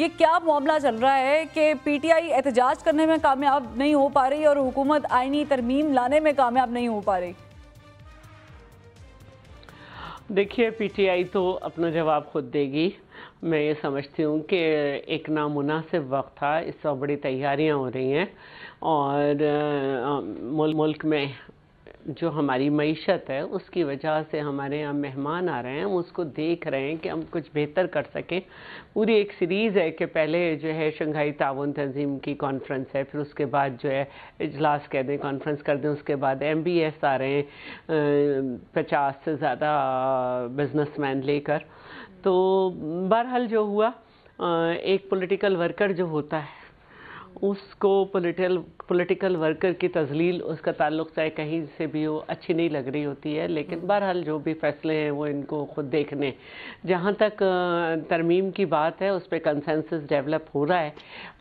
ये क्या मामला चल रहा है कि पीटीआई एहतजाज करने में कामयाब नहीं हो पा रही और हुकूमत आइनी तरमीम लाने में कामयाब नहीं हो पा रही देखिए पीटीआई तो अपना जवाब खुद देगी मैं ये समझती हूँ कि एक नामुनासिब वक्त था इस वक्त बड़ी तैयारियाँ हो रही हैं और मुल्क में जो हमारी मीशत है उसकी वजह से हमारे यहाँ मेहमान आ रहे हैं हम उसको देख रहे हैं कि हम कुछ बेहतर कर सकें पूरी एक सीरीज़ है कि पहले जो है शंघाई ताउन तंजीम की कॉन्फ्रेंस है फिर उसके बाद जो है इजलास कह दें कॉन्फ्रेंस कर दें उसके बाद एम बी एस आ रहे हैं पचास से ज़्यादा बिजनेस मैन लेकर तो बहरहाल जो हुआ एक पोलिटिकल वर्कर जो होता है उसको पोलिटल पोलिटिकल वर्कर की तजलील उसका ताल्लुक चाहे कहीं से भी हो अच्छी नहीं लग रही होती है लेकिन हम्म। बहरहाल जो भी फैसले हैं वो इनको खुद देखने जहाँ तक तरमीम की बात है उस पर कंसेंसिस डेवलप हो रहा है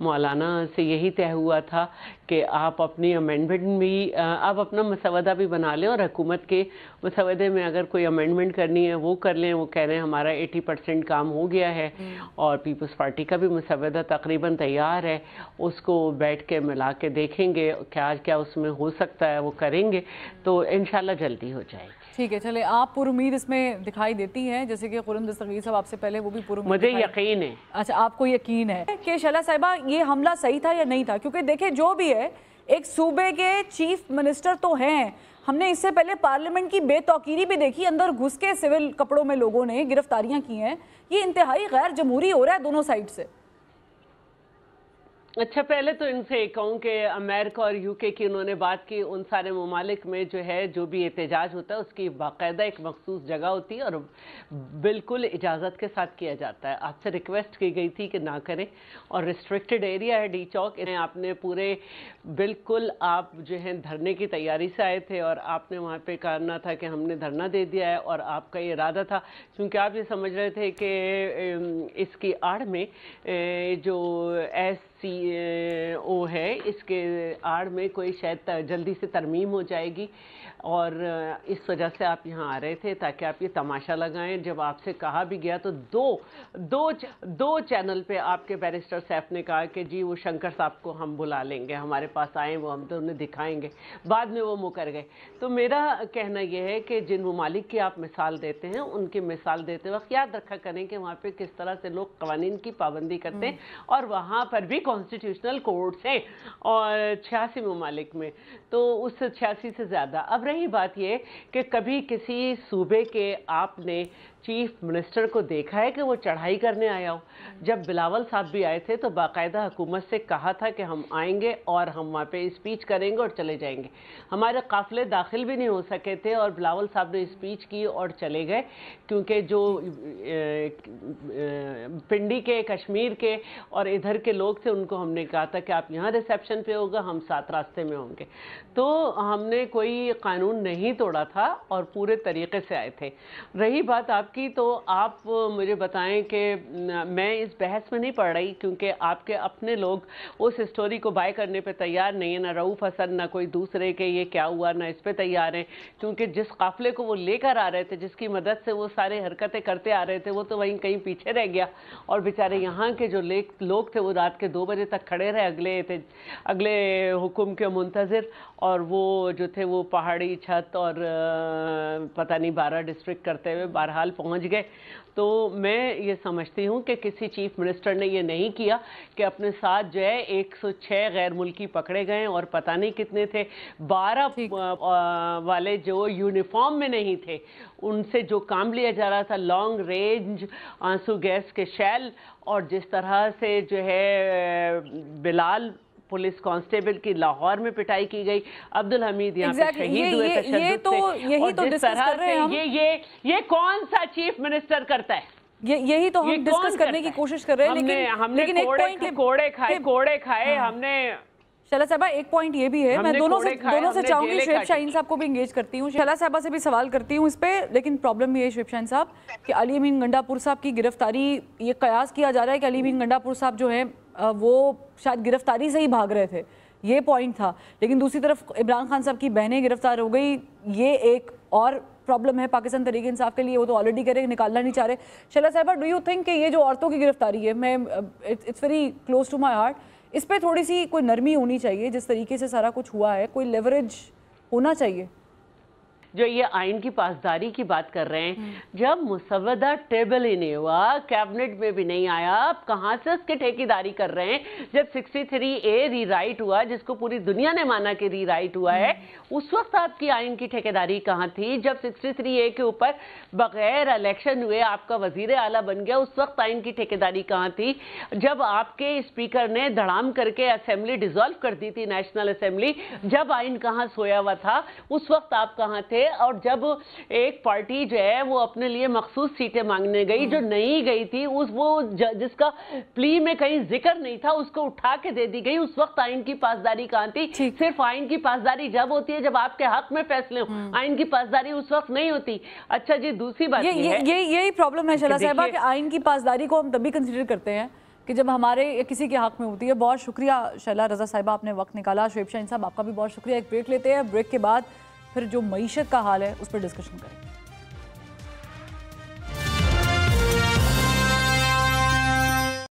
मौलाना से यही तय हुआ था कि आप अपनी अमेंडमेंट भी आप अपना मसवदा भी बना लें और हकूमत के मसवदे में अगर कोई अमेंडमेंट करनी है वो कर लें वो कह रहे हैं हमारा एटी परसेंट काम हो गया है हम्म। और पीपल्स पार्टी का भी मसवदा तकरीबन तैयार है उस उसको बैठ के मिला के देखेंगे क्या क्या उसमें हो सकता है वो करेंगे तो इन जल्दी हो जाएगी ठीक है चले आप उम्मीद इसमें दिखाई देती हैं जैसे कि कुरम दस्तगीर साहब आपसे पहले वो भी मुझे यकीन है अच्छा आपको यकीन है कि शला साहिबा ये हमला सही था या नहीं था क्योंकि देखे जो भी है एक सूबे के चीफ मिनिस्टर तो हैं हमने इससे पहले पार्लियामेंट की बेतौकीरी भी देखी अंदर घुस के सिविल कपड़ों में लोगों ने गिरफ्तारियां की हैं ये इंतहाई गैर जमहूरी हो रहा है दोनों साइड से अच्छा पहले तो इनसे कहूँ कि अमेरिका और यूके की उन्होंने बात की उन सारे ममालिक में जो है जो भी एहतजाज होता है उसकी बाकायदा एक मखसूस जगह होती है और बिल्कुल इजाज़त के साथ किया जाता है आपसे रिक्वेस्ट की गई थी कि ना करें और रिस्ट्रिक्टेड एरिया है डी चौक इन्हें आपने पूरे बिल्कुल आप जो है धरने की तैयारी से आए थे और आपने वहाँ पर करना था कि हमने धरना दे दिया है और आपका ये इरादा था क्योंकि आप ये समझ रहे थे कि इसकी आड़ में जो एस सी ओ है इसके आड़ में कोई शायद जल्दी से तरमीम हो जाएगी और इस वजह से आप यहाँ आ रहे थे ताकि आप ये तमाशा लगाएं जब आपसे कहा भी गया तो दो दो दो चैनल पे आपके बैरिस्टर सैफ ने कहा कि जी वो शंकर साहब को हम बुला लेंगे हमारे पास आए वो हम तो उन्हें दिखाएंगे बाद में वो मुकर गए तो मेरा कहना यह है कि जिन ममालिक की आप मिसाल देते हैं उनकी मिसाल देते वक्त याद रखा करें कि वहाँ पर किस तरह से लोग कवानीन की पाबंदी करते हैं हम्म। और वहाँ पर भी कॉन्स्टिट्यूशनल कोर्ट्स हैं और छियासी ममालिक में तो उस छियासी से ज़्यादा अब रही बात यह कि कभी किसी सूबे के आपने चीफ मिनिस्टर को देखा है कि वो चढ़ाई करने आया हो जब बिलावल साहब भी आए थे तो बाकायदा हुकूमत से कहा था कि हम आएंगे और हम वहाँ पे स्पीच करेंगे और चले जाएंगे हमारे काफ़िले दाखिल भी नहीं हो सके थे और बिलावल साहब ने स्पीच की और चले गए क्योंकि जो पिंडी के कश्मीर के और इधर के लोग थे उनको हमने कहा था कि आप यहाँ रिसेप्शन पे होगा हम सात रास्ते में होंगे तो हमने कोई कानून नहीं तोड़ा था और पूरे तरीके से आए थे रही बात आपकी तो आप मुझे बताएं कि मैं इस बहस में नहीं पढ़ रही क्योंकि आपके अपने लोग उस स्टोरी को बाय करने पर तैयार नहीं है ना रऊफ़ हसन ना कोई दूसरे के ये क्या हुआ ना इस पर तैयार हैं क्योंकि जिस काफ़िले को वो लेकर आ रहे थे जिसकी मदद से वो सारे हरकतें करते आ रहे थे वो तो वहीं कहीं पीछे रह गया और बेचारे यहाँ के जो लोग थे वो रात के दो बजे तक खड़े रहे अगले ते अगले हुकुम के मुंतजर और वो जो थे वो पहाड़ी छत और पता नहीं बारह डिस्ट्रिक्ट करते हुए बहरहाल पहुंच गए तो मैं ये समझती हूँ कि किसी चीफ मिनिस्टर ने ये नहीं किया कि अपने साथ जो है 106 गैर मुल्की पकड़े गए और पता नहीं कितने थे 12 वाले जो यूनिफॉर्म में नहीं थे उनसे जो काम लिया जा रहा था लॉन्ग रेंज आंसू गैस के शैल और जिस तरह से जो है बिलाल पुलिस कांस्टेबल की लाहौर में पिटाई की गई अब्दुल हमीद यहाँ exactly. शहीद हुए तो यही तो ये ये ये कौन सा चीफ मिनिस्टर करता है ये यही तो हम डिस्कस करने की कोशिश कर रहे हैं लेकिन हमने लेकिन एक पॉइंट कोड़े खाए कोड़े खाए हाँ। हमने शैला साहबा एक पॉइंट ये भी है मैं दोनों से दोनों से चाहूंगी शेब शाहीन साहब को भी इंगेज करती हूँ शैला साहबा से भी सवाल करती हूँ इस पर लेकिन प्रॉब्लम ये है शेब शाहीन साहब कि अली अमीन गंडापुर साहब की गिरफ्तारी ये कयास किया जा रहा है कि अली अमीन गंडापुर साहब जो है वो शायद गिरफ्तारी से ही भाग रहे थे ये पॉइंट था लेकिन दूसरी तरफ इमरान खान साहब की बहनें गिरफ्तार हो गई ये एक और प्रॉब्लम है पाकिस्तान तरीके इंसाफ के लिए वो तो ऑलरेडी कह रहे हैं निकालना नहीं चाह रहे शैला साहबा डू यू थिंक कि ये जो औरतों की गिरफ्तारी है मैं it's very close to my heart इस पर थोड़ी सी कोई नरमी होनी चाहिए जिस तरीके से सारा कुछ हुआ है कोई लेवरेज होना चाहिए जो ये आइन की पासदारी की बात कर रहे हैं हम्म। जब मुसवदा टेबल ही नहीं हुआ कैबिनेट में भी नहीं आया आप कहाँ से उसके ठेकेदारी कर रहे हैं जब 63 ए रीराइट हुआ जिसको पूरी दुनिया ने माना कि रीराइट हुआ है हम्म। उस वक्त आपकी आइन की ठेकेदारी कहाँ थी जब 63 ए के ऊपर बगैर इलेक्शन हुए आपका वजीर आला बन गया उस वक्त आइन की ठेकेदारी कहाँ थी जब आपके स्पीकर ने धड़ाम करके असेंबली डिजोल्व कर दी थी नेशनल असेंबली जब आइन कहाँ सोया हुआ था उस वक्त आप कहाँ थे थे और जब एक पार्टी जो है वो अपने लिए मखसूस सीटें मांगने गई जो हम्म। नहीं गई थी उस वो ज, जिसका प्ली में कहीं जिक्र नहीं था उसको उठा के दे दी गई उस वक्त आइन की पासदारी कहां थी सिर्फ आइन की पासदारी जब होती है जब आपके हक में फैसले हो हम्म। आइन की पासदारी उस वक्त नहीं होती अच्छा जी दूसरी बात ये, यही प्रॉब्लम है शला साहबा की आइन की पासदारी को हम तभी कंसिडर करते हैं कि जब हमारे किसी के हक में होती है बहुत शुक्रिया शैला रजा साहिबा आपने वक्त निकाला शुएब शाह साहब आपका भी बहुत शुक्रिया एक ब्रेक लेते हैं ब्रेक के बाद फिर जो मीशत का हाल है उस पर डिस्कशन करेंगे